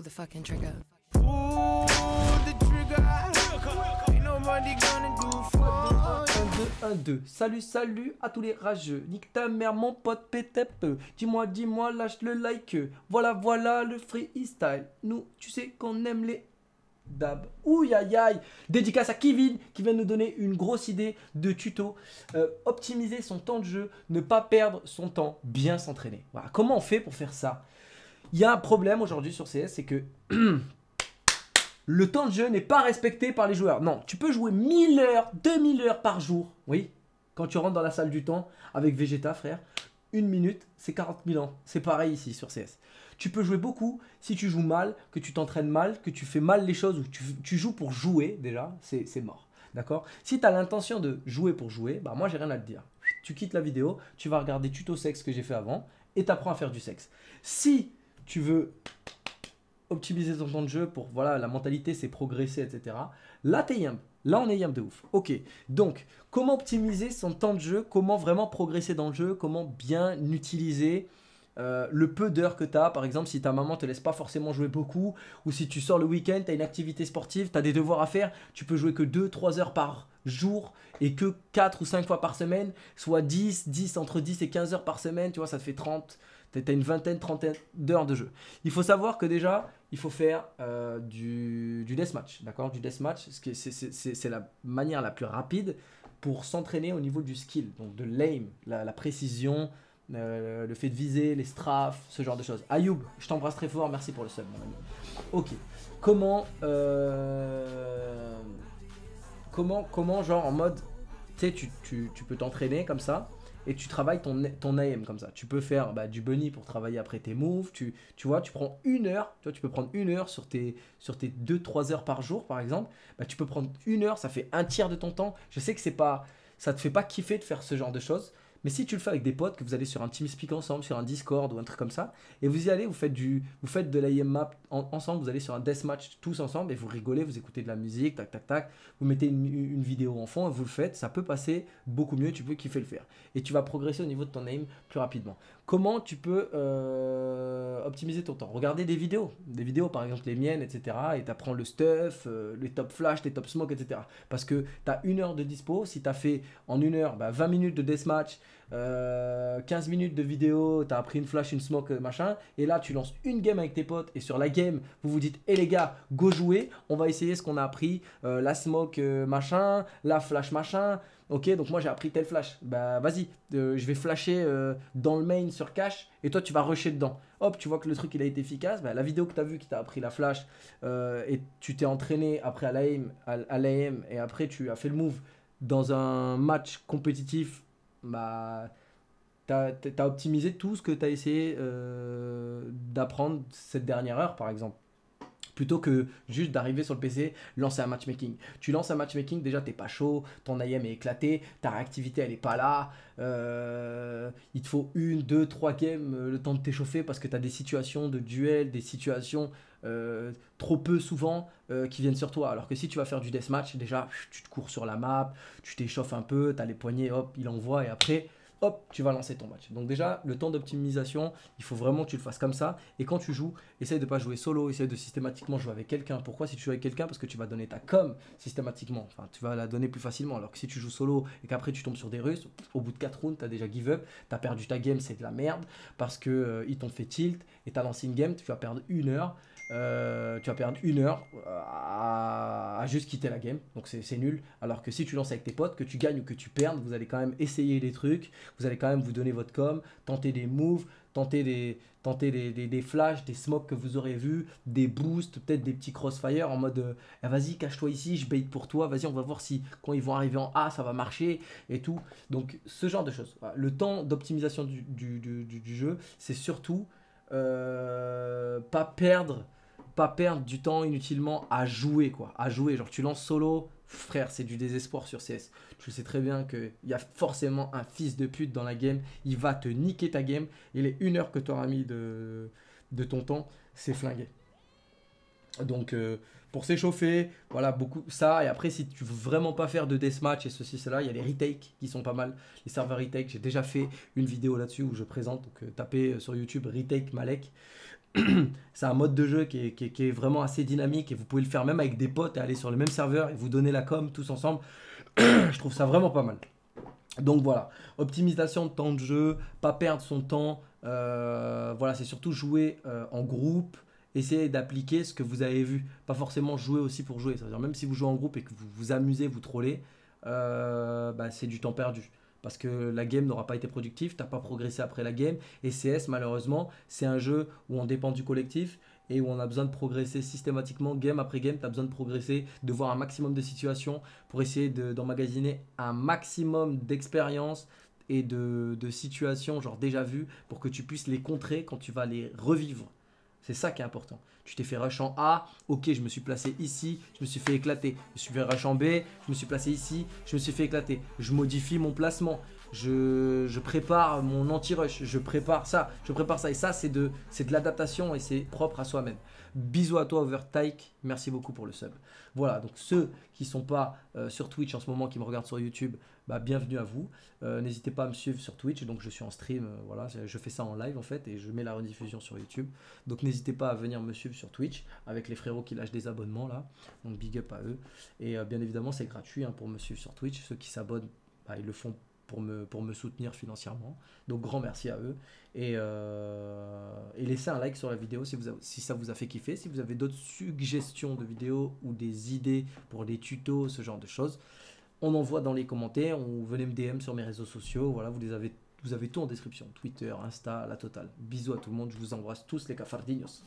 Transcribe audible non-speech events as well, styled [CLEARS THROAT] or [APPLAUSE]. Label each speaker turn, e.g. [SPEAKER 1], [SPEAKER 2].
[SPEAKER 1] the fucking trigger. 1, 2, Salut, salut à tous les rageux. Nique ta mère, mon pote peu Dis-moi, dis-moi, lâche le like. Voilà, voilà le freestyle. Nous, tu sais qu'on aime les dab. Ouh, aïe, aïe. Dédicace à Kevin qui vient nous donner une grosse idée de tuto. Euh, optimiser son temps de jeu, ne pas perdre son temps, bien s'entraîner. Voilà. Comment on fait pour faire ça il y a un problème aujourd'hui sur CS, c'est que [CLEARS THROAT] le temps de jeu n'est pas respecté par les joueurs. Non, tu peux jouer 1000 heures, 2000 heures par jour, oui, quand tu rentres dans la salle du temps avec Vegeta, frère. Une minute, c'est 40 000 ans. C'est pareil ici sur CS. Tu peux jouer beaucoup si tu joues mal, que tu t'entraînes mal, que tu fais mal les choses ou que tu, joues pour jouer déjà, c'est mort. D'accord Si tu as l'intention de jouer pour jouer, bah moi j'ai rien à te dire. Tu quittes la vidéo, tu vas regarder tuto sexe que j'ai fait avant et tu apprends à faire du sexe. Si tu veux optimiser ton temps de jeu pour, voilà, la mentalité, c'est progresser, etc. Là, t'es Là, on est yam de ouf. Ok, donc comment optimiser son temps de jeu Comment vraiment progresser dans le jeu Comment bien utiliser euh, le peu d'heures que tu as Par exemple, si ta maman te laisse pas forcément jouer beaucoup, ou si tu sors le week-end, tu as une activité sportive, tu as des devoirs à faire, tu peux jouer que 2-3 heures par jour et que 4 ou 5 fois par semaine, soit 10, 10, entre 10 et 15 heures par semaine, tu vois, ça te fait 30, T'as une vingtaine, trentaine d'heures de jeu. Il faut savoir que déjà, il faut faire euh, du, du deathmatch, d'accord Du deathmatch, c'est la manière la plus rapide pour s'entraîner au niveau du skill, donc de l'aim, la, la, précision, euh, le fait de viser, les strafes, ce genre de choses. Ayoub, je t'embrasse très fort, merci pour le sub, mon ami. Ok, comment, euh, comment, comment, genre en mode, tu sais, tu, tu peux t'entraîner comme ça et tu travailles ton, ton AM comme ça. Tu peux faire bah, du bunny pour travailler après tes moves. Tu, tu vois, tu prends une heure. Tu, tu peux prendre une heure sur tes, sur tes 2-3 heures par jour, par exemple. Bah, tu peux prendre une heure, ça fait un tiers de ton temps. Je sais que c'est pas, ça te fait pas kiffer de faire ce genre de choses. Mais si tu le fais avec des potes, que vous allez sur un TeamSpeak ensemble, sur un Discord ou un truc comme ça, et vous y allez, vous faites, vous faites de l'AMMAP map ensemble, vous allez sur un deathmatch tous ensemble, et vous rigolez, vous écoutez de la musique, tac, tac, tac, vous mettez une, vidéo en fond, et vous le faites, ça peut passer beaucoup mieux, tu peux kiffer le faire. Et tu vas progresser au niveau de ton aim plus rapidement. Comment tu peux euh, optimiser ton temps Regarder des vidéos, des vidéos par exemple les miennes, etc. Et tu apprends le stuff, euh, les top flash, les top smoke, etc. Parce que tu as une heure de dispo, si tu as fait en une heure 20 bah, minutes de deathmatch, 15 euh, minutes de vidéo, t'as appris une flash, une smoke, euh, machin, et là tu lances une game avec tes potes, et sur la game, vous vous dites, hé eh, les gars, go jouer, on va essayer ce qu'on a appris, euh, la smoke machin, la flash machin, ok, donc moi j'ai appris telle flash, bah vas-y, je vais flasher dans le main sur cash et toi tu vas rusher dedans. Hop, tu vois que le truc il a été efficace, bah, la vidéo que t'as vue qui t'a appris la flash, et tu t'es entraîné après à l'AM, à, et après tu as fait le move dans un match compétitif bah, optimisé tout ce que tu as essayé euh, d'apprendre cette dernière heure, par exemple. Plutôt que juste d'arriver sur le PC, lancer un matchmaking. Tu lances un matchmaking, déjà t'es pas chaud, ton IM est éclaté, ta réactivité elle est pas là, euh, il te faut une, deux, trois games euh, le temps de t'échauffer parce que t'as des situations de duel, des situations euh, trop peu souvent euh, qui viennent sur toi. Alors que si tu vas faire du deathmatch, déjà, tu te cours sur la map, tu t'échauffes un peu, tu as les poignets, hop, il envoie, et après, hop, tu vas lancer ton match. Donc déjà, le temps d'optimisation, il faut vraiment que tu le fasses comme ça. Et quand tu joues, essaye de pas jouer solo, essaye de systématiquement jouer avec quelqu'un. Pourquoi si tu joues avec quelqu'un Parce que tu vas donner ta com systématiquement. Enfin, tu vas la donner plus facilement. Alors que si tu joues solo et qu'après tu tombes sur des Russes, au bout de 4 rounds, tu as déjà give up, tu as perdu ta game, c'est de la merde, parce que euh, ils t'ont fait tilt et tu as lancé une game, tu vas perdre une heure. Euh, tu vas perdre une heure euh, à, juste quitter la game, donc c'est nul. Alors que si tu lances avec tes potes, que tu gagnes ou que tu perdes, vous allez quand même essayer les trucs, vous allez quand même vous donner votre com, tenter des moves, tenter des, tenter des, des, des flashs, des smokes que vous aurez vu, des boosts, peut-être des petits crossfire en mode euh, eh, vas-y, cache-toi ici, je bait pour toi, vas-y, on va voir si quand ils vont arriver en A, ça va marcher et tout. Donc, ce genre de choses. Le temps d'optimisation du, jeu, c'est surtout euh, pas perdre perdre du temps inutilement à jouer, quoi. À jouer, genre tu lances solo, frère, c'est du désespoir sur CS. Tu sais très bien qu'il y a forcément un fils de pute dans la game, il va te niquer ta game, et les une heure que tu auras mis de, de ton temps, c'est flingué. Donc euh, pour s'échauffer, voilà beaucoup ça. Et après, si tu veux vraiment pas faire de deathmatch et ceci, cela, il y a les retakes qui sont pas mal. Les serveurs retakes j'ai déjà fait une vidéo là-dessus où je présente. Donc euh, tapez euh, sur YouTube retake Malek. [CLEARS THROAT] c'est un mode de jeu qui est, vraiment assez dynamique et vous pouvez le faire même avec des potes et aller sur le même serveur et vous donner la com tous ensemble. [CLEARS THROAT] je trouve ça vraiment pas mal. Donc voilà, optimisation de temps de jeu, pas perdre son temps. Euh, voilà, c'est surtout jouer euh, en groupe, essayer d'appliquer ce que vous avez vu. Pas forcément jouer aussi pour jouer. C'est-à-dire même si vous jouez en groupe et que vous vous amusez, vous trollez, euh, bah, c'est du temps perdu parce que la game n'aura pas été productive, t'as pas progressé après la game. Et CS, malheureusement, c'est un jeu où on dépend du collectif et où on a besoin de progresser systématiquement, game après game, tu as besoin de progresser, de voir un maximum de situations pour essayer d'emmagasiner un maximum d'expériences et de, situations genre déjà vues pour que tu puisses les contrer quand tu vas les revivre. C'est ça qui est important. Tu t'es fait rush en A, ok, je me suis placé ici, je me suis fait éclater. Je me suis fait rush en B, je me suis placé ici, je me suis fait éclater. Je modifie mon placement je, prépare mon anti-rush, je prépare ça, je prépare ça. Et ça, c'est de, l'adaptation et c'est propre à soi-même. Bisous à toi, Overtake. Merci beaucoup pour le sub. Voilà, donc ceux qui sont pas euh, sur Twitch en ce moment, qui me regardent sur YouTube, bah, bienvenue à vous. Euh, n'hésitez pas à me suivre sur Twitch. Donc, je suis en stream. Euh, voilà, je fais ça en live en fait et je mets la rediffusion sur YouTube. Donc, n'hésitez pas à venir me suivre sur Twitch avec les frérots qui lâchent des abonnements là. Donc, big up à eux. Et bien évidemment, c'est gratuit hein, pour me suivre sur Twitch. Ceux qui s'abonnent, bah, ils le font pour me, pour me soutenir financièrement. Donc grand merci à eux. Et, euh, et laissez un like sur la vidéo si, si ça vous a fait kiffer. Si vous avez d'autres suggestions de vidéos ou des idées pour des tutos, ce genre de choses, on en voit dans les commentaires, on venez me DM sur mes réseaux sociaux. Voilà, vous les avez vous avez tout en description, Twitter, Insta, la totale. Bisous à tout le monde, je vous embrasse tous les cafardinos.